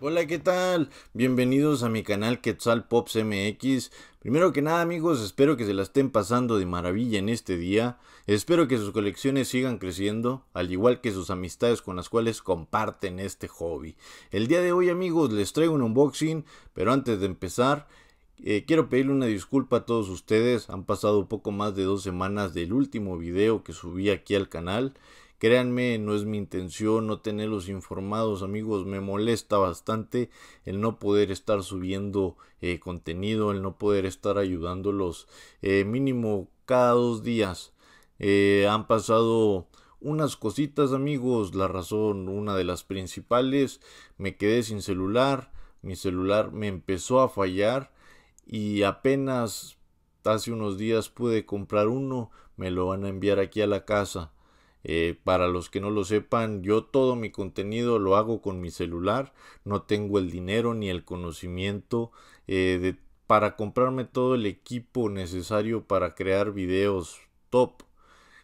Hola, ¿qué tal? Bienvenidos a mi canal Quetzal Pops MX. Primero que nada, amigos, espero que se la estén pasando de maravilla en este día. Espero que sus colecciones sigan creciendo, al igual que sus amistades con las cuales comparten este hobby. El día de hoy, amigos, les traigo un unboxing, pero antes de empezar, eh, quiero pedirle una disculpa a todos ustedes. Han pasado poco más de dos semanas del último video que subí aquí al canal. Créanme, no es mi intención no tenerlos informados, amigos. Me molesta bastante el no poder estar subiendo eh, contenido, el no poder estar ayudándolos eh, mínimo cada dos días. Eh, han pasado unas cositas, amigos. La razón, una de las principales, me quedé sin celular. Mi celular me empezó a fallar y apenas hace unos días pude comprar uno. Me lo van a enviar aquí a la casa. Eh, para los que no lo sepan, yo todo mi contenido lo hago con mi celular, no tengo el dinero ni el conocimiento eh, de, para comprarme todo el equipo necesario para crear videos top.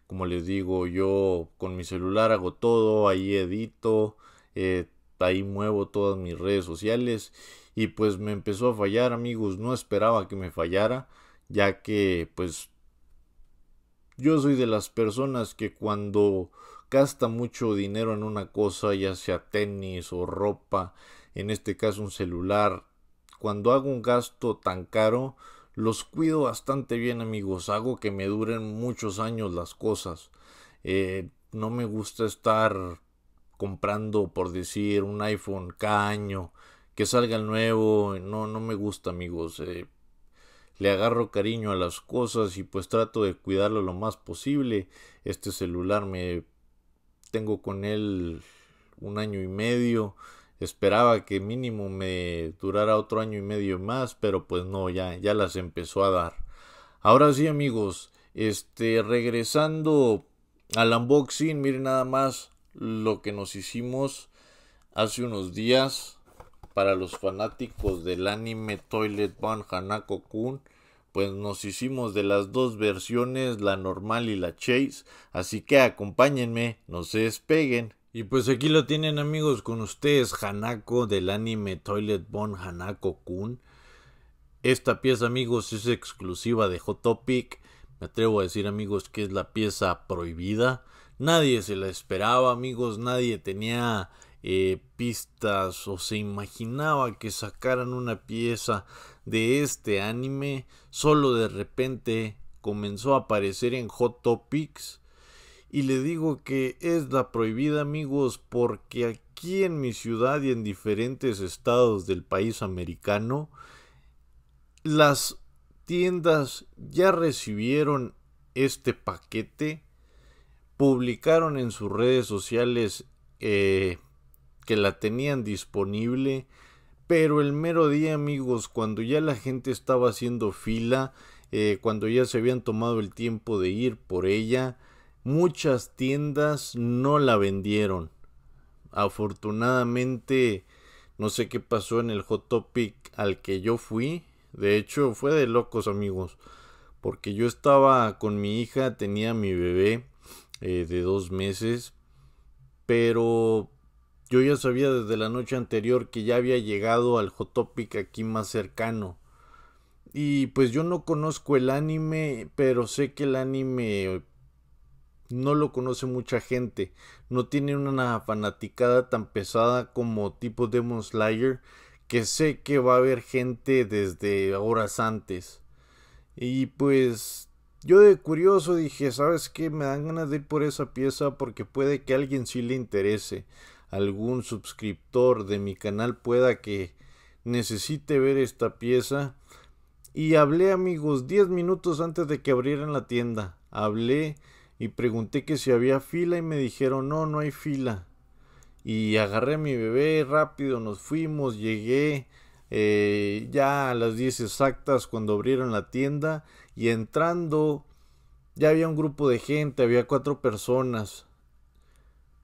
Como les digo, yo con mi celular hago todo, ahí edito, eh, ahí muevo todas mis redes sociales y pues me empezó a fallar amigos, no esperaba que me fallara ya que pues yo soy de las personas que cuando gasta mucho dinero en una cosa, ya sea tenis o ropa, en este caso un celular, cuando hago un gasto tan caro, los cuido bastante bien amigos, hago que me duren muchos años las cosas. Eh, no me gusta estar comprando, por decir, un iPhone cada año, que salga el nuevo, no, no me gusta amigos. Eh, le agarro cariño a las cosas y pues trato de cuidarlo lo más posible. Este celular me tengo con él un año y medio. Esperaba que mínimo me durara otro año y medio más, pero pues no, ya, ya las empezó a dar. Ahora sí, amigos, este, regresando al unboxing, miren nada más lo que nos hicimos hace unos días para los fanáticos del anime Toilet Ban Hanako Kun, pues nos hicimos de las dos versiones, la normal y la chase, así que acompáñenme, no se despeguen. Y pues aquí lo tienen amigos con ustedes, Hanako del anime Toilet Bone Hanako Kun. Esta pieza amigos es exclusiva de Hot Topic, me atrevo a decir amigos que es la pieza prohibida. Nadie se la esperaba amigos, nadie tenía eh, pistas o se imaginaba que sacaran una pieza de este anime, solo de repente comenzó a aparecer en Hot Topics. Y le digo que es la prohibida amigos porque aquí en mi ciudad y en diferentes estados del país americano, las tiendas ya recibieron este paquete, publicaron en sus redes sociales eh, que la tenían disponible, pero el mero día amigos, cuando ya la gente estaba haciendo fila, eh, cuando ya se habían tomado el tiempo de ir por ella, muchas tiendas no la vendieron. Afortunadamente, no sé qué pasó en el Hot Topic al que yo fui. De hecho, fue de locos, amigos. Porque yo estaba con mi hija, tenía mi bebé eh, de dos meses. Pero yo ya sabía desde la noche anterior que ya había llegado al hotopic aquí más cercano. Y pues yo no conozco el anime, pero sé que el anime no lo conoce mucha gente. No tiene una fanaticada tan pesada como tipo Demon Slayer, que sé que va a haber gente desde horas antes. Y pues yo de curioso dije, ¿sabes qué? Me dan ganas de ir por esa pieza porque puede que a alguien sí le interese algún suscriptor de mi canal pueda que necesite ver esta pieza. Y hablé amigos 10 minutos antes de que abrieran la tienda. Hablé y pregunté que si había fila y me dijeron no, no hay fila. Y agarré a mi bebé rápido, nos fuimos, llegué eh, ya a las 10 exactas cuando abrieron la tienda y entrando ya había un grupo de gente, había cuatro personas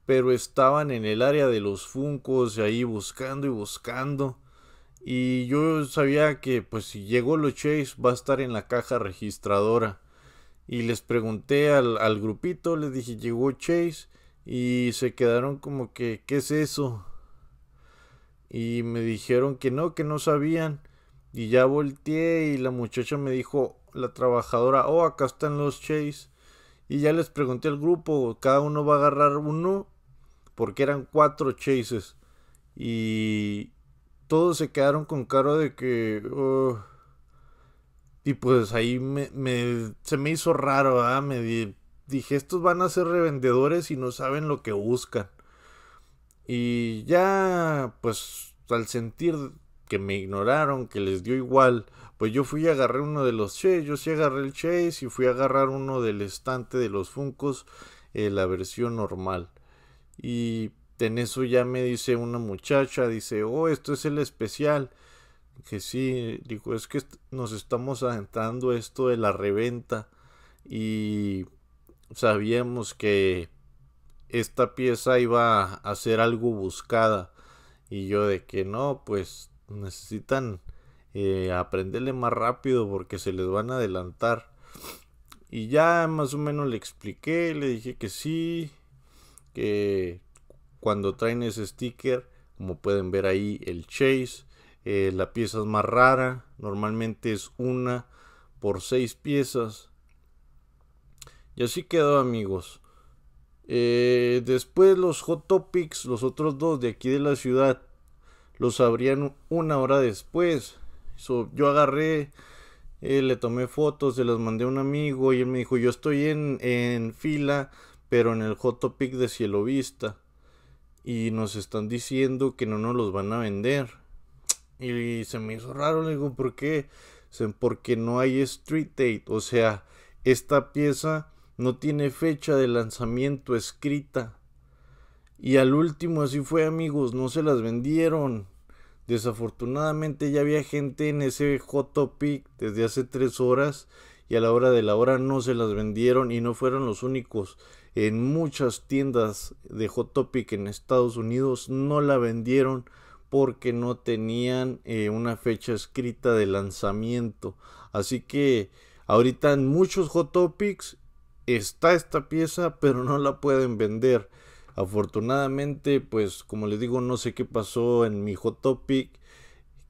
pero estaban en el área de los Funcos y ahí buscando y buscando. Y yo sabía que pues si llegó los Chase va a estar en la caja registradora. Y les pregunté al, al grupito, les dije, llegó Chase. Y se quedaron como que, ¿qué es eso? Y me dijeron que no, que no sabían. Y ya volteé y la muchacha me dijo, la trabajadora, oh, acá están los Chase. Y ya les pregunté al grupo, cada uno va a agarrar uno, porque eran cuatro chases. Y todos se quedaron con cara de que... y pues ahí me, se me hizo raro, ¿verdad? Me dije, estos van a ser revendedores y no saben lo que buscan. Y ya, pues al sentir que me ignoraron, que les dio igual, pues yo fui y agarré uno de los Chase, yo sí agarré el Chase y fui a agarrar uno del estante de los Funcos, eh, la versión normal. Y en eso ya me dice una muchacha, dice, oh, esto es el especial. Que sí, digo, es que nos estamos adentrando esto de la reventa y sabíamos que esta pieza iba a ser algo buscada. Y yo de que no, pues necesitan eh, aprenderle más rápido porque se les van a adelantar. Y ya más o menos le expliqué, le dije que sí, que cuando traen ese sticker, como pueden ver ahí, el chase, eh, la pieza es más rara, normalmente es una por seis piezas. Y así quedó amigos. Eh, después los Hot Topics, los otros dos de aquí de la ciudad, los abrían una hora después yo agarré, eh, le tomé fotos, se las mandé a un amigo y él me dijo, yo estoy en, en fila, pero en el Hot Topic de Cielo Vista. Y nos están diciendo que no nos los van a vender. Y se me hizo raro, le digo, ¿por qué? Porque no hay street date. O sea, esta pieza no tiene fecha de lanzamiento escrita. Y al último así fue amigos, no se las vendieron. Desafortunadamente ya había gente en ese hot topic desde hace tres horas y a la hora de la hora no se las vendieron y no fueron los únicos. En muchas tiendas de hot topic en Estados Unidos no la vendieron porque no tenían eh, una fecha escrita de lanzamiento. Así que ahorita en muchos hot topics está esta pieza pero no la pueden vender. Afortunadamente, pues como les digo, no sé qué pasó en mi Hot Topic,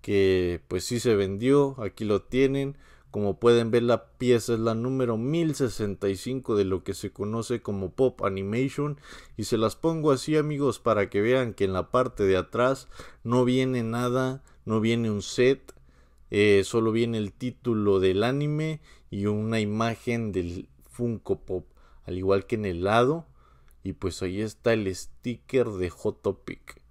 que pues sí se vendió, aquí lo tienen. Como pueden ver, la pieza es la número 1065 de lo que se conoce como Pop Animation. Y se las pongo así, amigos, para que vean que en la parte de atrás no viene nada, no viene un set, eh, solo viene el título del anime y una imagen del Funko Pop. Al igual que en el lado y pues ahí está el sticker de Hot Topic.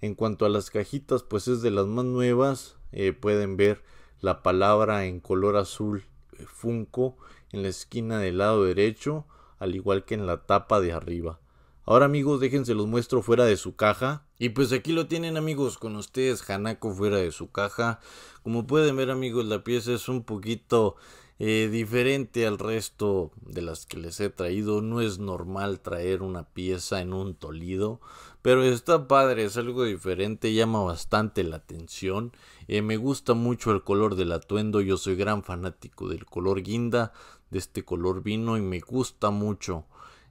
En cuanto a las cajitas, pues es de las más nuevas. Eh, pueden ver la palabra en color azul eh, Funko en la esquina del lado derecho, al igual que en la tapa de arriba. Ahora amigos, déjense los muestro fuera de su caja. Y pues aquí lo tienen amigos con ustedes, Hanako fuera de su caja. Como pueden ver amigos, la pieza es un poquito eh, diferente al resto de las que les he traído. No es normal traer una pieza en un tolido, pero está padre, es algo diferente, llama bastante la atención. Eh, me gusta mucho el color del atuendo, yo soy gran fanático del color guinda, de este color vino y me gusta mucho.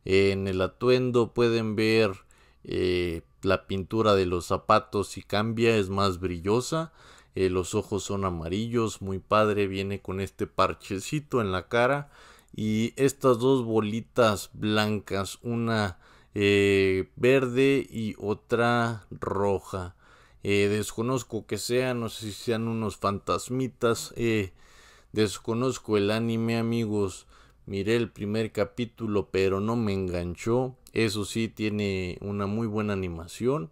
en el atuendo pueden ver eh, la pintura de los zapatos si cambia, es más brillosa. Eh, los ojos son amarillos, muy padre, viene con este parchecito en la cara y estas dos bolitas blancas, una eh, verde y otra roja. Eh, desconozco que sean, no sé si sean unos fantasmitas. desconozco el anime amigos. Miré el primer capítulo pero no me enganchó. Eso sí, tiene una muy buena animación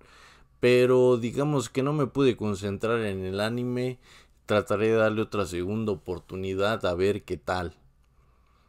pero digamos que no me pude concentrar en el anime. Trataré de darle otra segunda oportunidad a ver qué tal.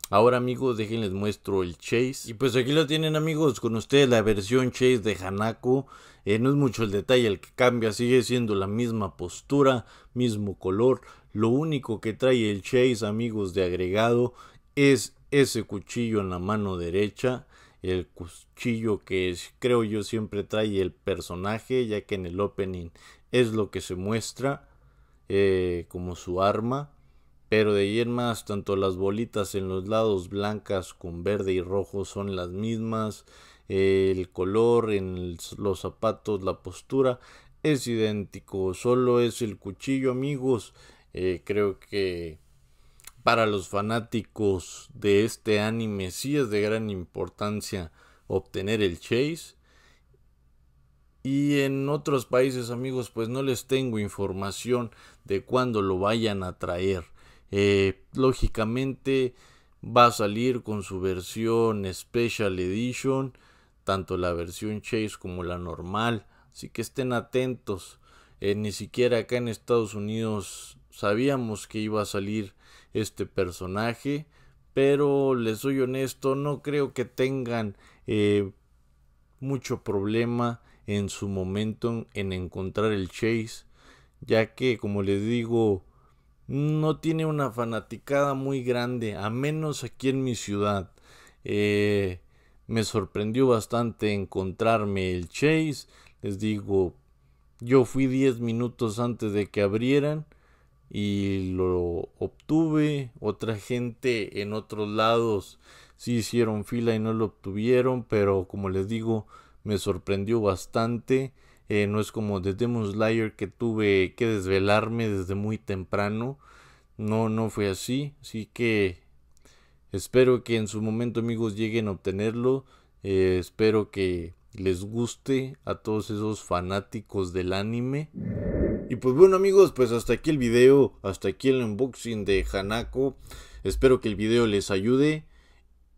Ahora amigos, déjenles muestro el Chase. Y pues aquí lo tienen amigos, con ustedes la versión Chase de Hanako. Eh, no es mucho el detalle el que cambia, sigue siendo la misma postura, mismo color. Lo único que trae el Chase amigos de agregado es ese cuchillo en la mano derecha el cuchillo que es, creo yo siempre trae el personaje, ya que en el opening es lo que se muestra eh, como su arma. Pero de ahí en más, tanto las bolitas en los lados blancas con verde y rojo son las mismas. el color en los zapatos, la postura es idéntico. Solo es el cuchillo, amigos. Eh, creo que para los fanáticos de este anime sí es de gran importancia obtener el chase. Y en otros países, amigos, pues no les tengo información de cuándo lo vayan a traer. Eh, lógicamente va a salir con su versión Special Edition, tanto la versión Chase como la normal. Así que estén atentos. Eh, ni siquiera acá en Estados Unidos sabíamos que iba a salir este personaje. Pero les soy honesto, no creo que tengan eh, mucho problema en su momento en encontrar el Chase. Ya que, como les digo, no tiene una fanaticada muy grande, a menos aquí en mi ciudad. Eh, me sorprendió bastante encontrarme el Chase. Les digo, yo fui 10 minutos antes de que abrieran y lo obtuve. Otra gente en otros lados sí hicieron fila y no lo obtuvieron, pero como les digo, me sorprendió bastante. Eh, no es como The Demon Slayer que tuve que desvelarme desde muy temprano. No, no fue así. Así que espero que en su momento amigos lleguen a obtenerlo. Eh, espero que les guste a todos esos fanáticos del anime. Y pues bueno amigos, pues hasta aquí el video, hasta aquí el unboxing de Hanako. Espero que el video les ayude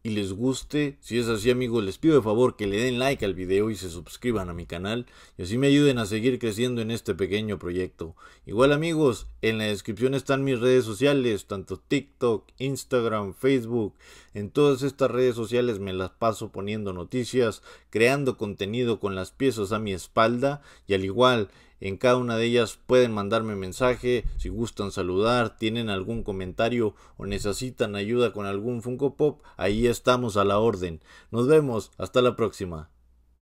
y les guste. Si es así amigos, les pido de favor que le den like al video y se suscriban a mi canal. Y así me ayuden a seguir creciendo en este pequeño proyecto. Igual amigos, en la descripción están mis redes sociales, tanto TikTok, Instagram, Facebook. En todas estas redes sociales me las paso poniendo noticias, creando contenido con las piezas a mi espalda y al igual... En cada una de ellas pueden mandarme mensaje, si gustan saludar, tienen algún comentario o necesitan ayuda con algún Funko Pop, ahí estamos a la orden. Nos vemos, hasta la próxima.